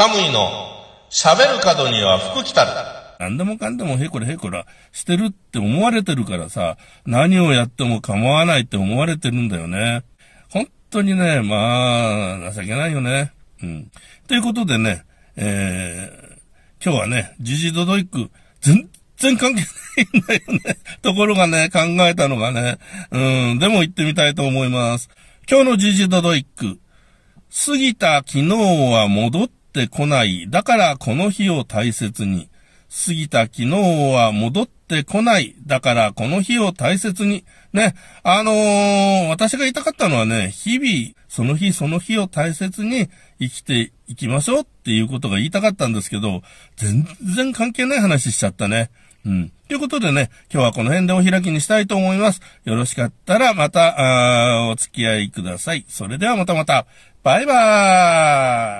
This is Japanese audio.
カムイの喋る角には服着たる。何でもかんでもへこらへこらしてるって思われてるからさ、何をやっても構わないって思われてるんだよね。本当にね、まあ、情けないよね。うん。ということでね、えー、今日はね、ジジドドイック、全然関係ないんだよね。ところがね、考えたのがね、うん、でも行ってみたいと思います。今日のジジドドイック、過ぎた昨日は戻ってってこない。だからこの日を大切に。過ぎた昨日は戻ってこない。だからこの日を大切に。ね。あのー、私が言いたかったのはね、日々、その日その日を大切に生きていきましょうっていうことが言いたかったんですけど、全然関係ない話しちゃったね。うん。ということでね、今日はこの辺でお開きにしたいと思います。よろしかったらまた、お付き合いください。それではまたまた。バイバーイ